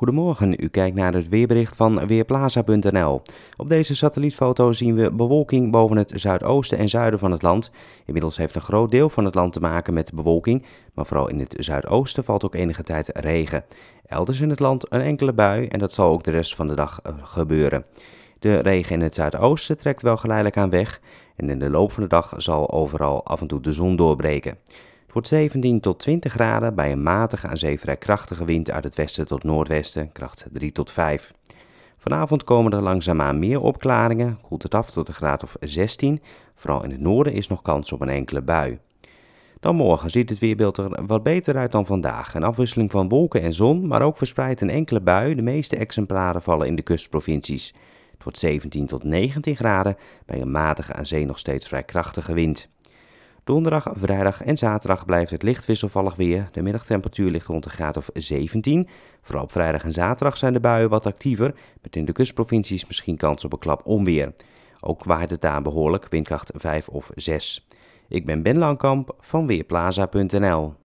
Goedemorgen, u kijkt naar het weerbericht van Weerplaza.nl. Op deze satellietfoto zien we bewolking boven het zuidoosten en zuiden van het land. Inmiddels heeft een groot deel van het land te maken met bewolking, maar vooral in het zuidoosten valt ook enige tijd regen. Elders in het land een enkele bui en dat zal ook de rest van de dag eh, gebeuren. De regen in het zuidoosten trekt wel geleidelijk aan weg en in de loop van de dag zal overal af en toe de zon doorbreken. Het wordt 17 tot 20 graden bij een matige aan zee vrij krachtige wind uit het westen tot noordwesten, kracht 3 tot 5. Vanavond komen er langzaamaan meer opklaringen, koelt het af tot een graad of 16. Vooral in het noorden is nog kans op een enkele bui. Dan morgen ziet het weerbeeld er wat beter uit dan vandaag. Een afwisseling van wolken en zon, maar ook verspreid een enkele bui. De meeste exemplaren vallen in de kustprovincies. Het wordt 17 tot 19 graden bij een matige aan zee nog steeds vrij krachtige wind. Donderdag, vrijdag en zaterdag blijft het licht wisselvallig weer. De middagtemperatuur ligt rond de graad of 17. Vooral op vrijdag en zaterdag zijn de buien wat actiever, met in de kustprovincies misschien kans op een klap onweer. Ook waait het daar behoorlijk, windkracht 5 of 6. Ik ben Ben Langkamp van Weerplaza.nl.